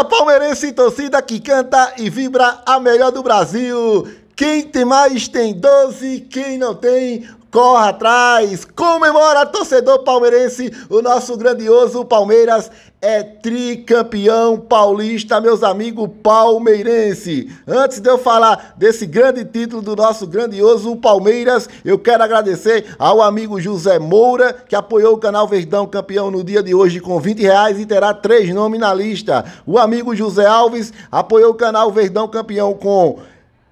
A palmeirense torcida que canta e vibra a melhor do Brasil. Quem tem mais tem 12, quem não tem corra atrás, comemora torcedor palmeirense, o nosso grandioso Palmeiras é tricampeão paulista, meus amigos palmeirense. Antes de eu falar desse grande título do nosso grandioso Palmeiras, eu quero agradecer ao amigo José Moura, que apoiou o canal Verdão Campeão no dia de hoje com 20 reais e terá três nomes na lista. O amigo José Alves apoiou o canal Verdão Campeão com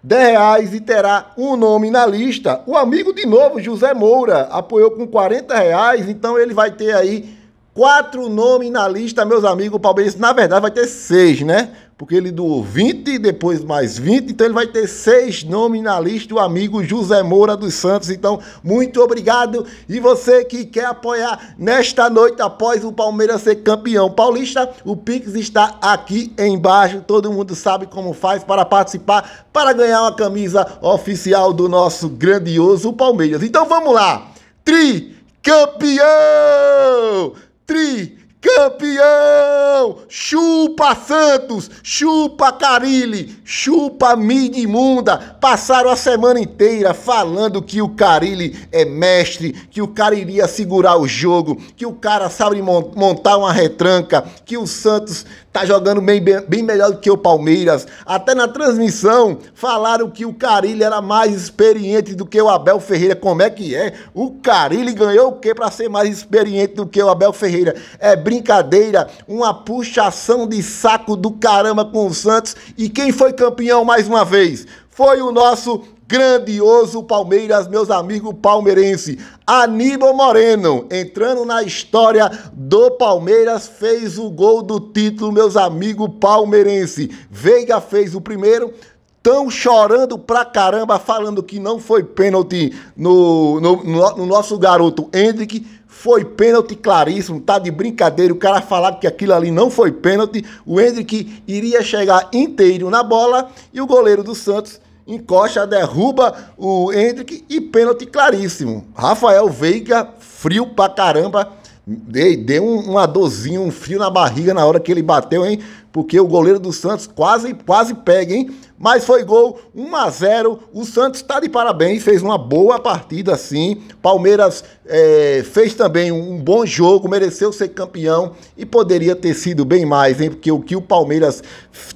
10 reais e terá um nome na lista. O amigo de novo, José Moura, apoiou com 40 reais, então ele vai ter aí quatro nomes na lista, meus amigos. O na verdade, vai ter seis, né? porque ele doou 20 e depois mais 20, então ele vai ter seis nomes na lista, o amigo José Moura dos Santos. Então, muito obrigado. E você que quer apoiar nesta noite após o Palmeiras ser campeão paulista, o Pix está aqui embaixo. Todo mundo sabe como faz para participar, para ganhar uma camisa oficial do nosso grandioso Palmeiras. Então, vamos lá. Tri campeão! Tri campeão! Chupa Santos, chupa Carilli, chupa mídia imunda. Passaram a semana inteira falando que o Carilli é mestre, que o cara iria segurar o jogo, que o cara sabe montar uma retranca, que o Santos tá jogando bem, bem, bem melhor do que o Palmeiras. Até na transmissão falaram que o Carilli era mais experiente do que o Abel Ferreira. Como é que é? O Carilli ganhou o quê para ser mais experiente do que o Abel Ferreira? É brincadeira brincadeira, uma puxação de saco do caramba com o Santos. E quem foi campeão mais uma vez? Foi o nosso grandioso Palmeiras, meus amigos palmeirense. Aníbal Moreno, entrando na história do Palmeiras, fez o gol do título, meus amigos palmeirense. Veiga fez o primeiro. Tão chorando pra caramba, falando que não foi pênalti no, no, no, no nosso garoto Hendrick foi pênalti claríssimo, tá de brincadeira. O cara falar que aquilo ali não foi pênalti. O Hendrick iria chegar inteiro na bola e o goleiro do Santos encosta, derruba o Hendrick e pênalti claríssimo. Rafael Veiga, frio pra caramba. deu uma dozinha, um frio na barriga na hora que ele bateu, hein? porque o goleiro do Santos quase, quase pega, hein? Mas foi gol 1 a 0. O Santos está de parabéns, fez uma boa partida sim. Palmeiras é, fez também um bom jogo, mereceu ser campeão e poderia ter sido bem mais, hein? Porque o que o Palmeiras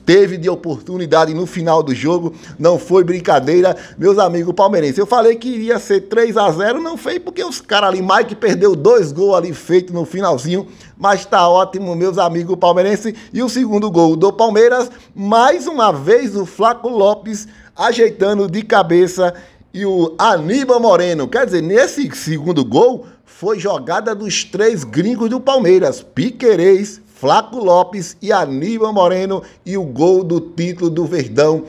teve de oportunidade no final do jogo não foi brincadeira, meus amigos palmeirenses. Eu falei que iria ser 3 a 0, não foi porque os caras ali, Mike perdeu dois gols ali feito no finalzinho mas tá ótimo, meus amigos palmeirenses. E o segundo gol do Palmeiras, mais uma vez o Flaco Lopes ajeitando de cabeça e o Aníbal Moreno. Quer dizer, nesse segundo gol foi jogada dos três gringos do Palmeiras, Piquerez, Flaco Lopes e Aníbal Moreno e o gol do título do Verdão.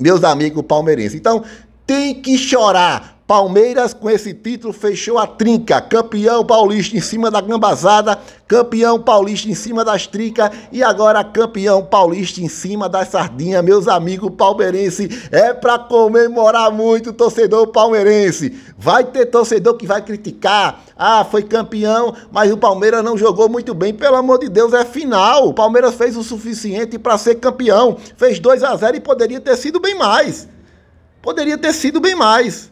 Meus amigos palmeirenses. Então, tem que chorar Palmeiras, com esse título, fechou a trinca. Campeão paulista em cima da gambazada, campeão paulista em cima das trincas e agora campeão paulista em cima da sardinha, Meus amigos palmeirenses, é para comemorar muito torcedor palmeirense. Vai ter torcedor que vai criticar. Ah, foi campeão, mas o Palmeiras não jogou muito bem. Pelo amor de Deus, é final. O Palmeiras fez o suficiente para ser campeão. Fez 2 a 0 e poderia ter sido bem mais. Poderia ter sido bem mais.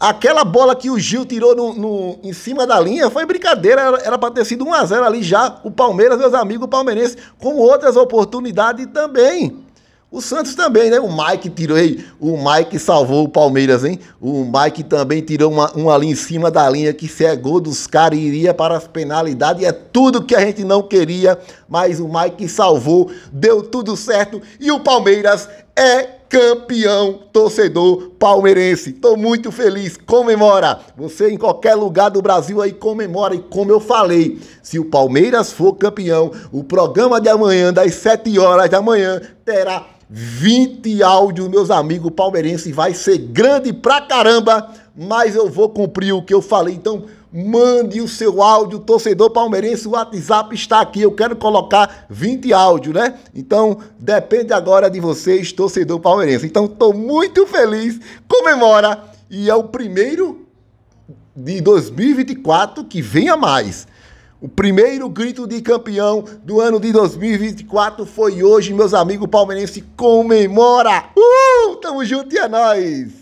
Aquela bola que o Gil tirou no, no em cima da linha foi brincadeira, era para ter sido 1x0 ali já. O Palmeiras, meus amigos palmeirenses, com outras oportunidades também. O Santos também, né? O Mike tirou aí. O Mike salvou o Palmeiras, hein? O Mike também tirou uma, uma ali em cima da linha que se é gol dos caras e iria para as penalidades. E é tudo que a gente não queria. Mas o Mike salvou, deu tudo certo. E o Palmeiras é campeão torcedor palmeirense. Tô muito feliz, comemora. Você em qualquer lugar do Brasil aí comemora e como eu falei, se o Palmeiras for campeão, o programa de amanhã das 7 horas da manhã terá 20 áudios, meus amigos palmeirenses, vai ser grande pra caramba, mas eu vou cumprir o que eu falei. Então, Mande o seu áudio, torcedor palmeirense, o WhatsApp está aqui. Eu quero colocar 20 áudios, né? Então, depende agora de vocês, torcedor palmeirense. Então, estou muito feliz, comemora e é o primeiro de 2024 que venha mais. O primeiro grito de campeão do ano de 2024 foi hoje, meus amigos palmeirenses. Comemora! Uh! Tamo junto e é nóis!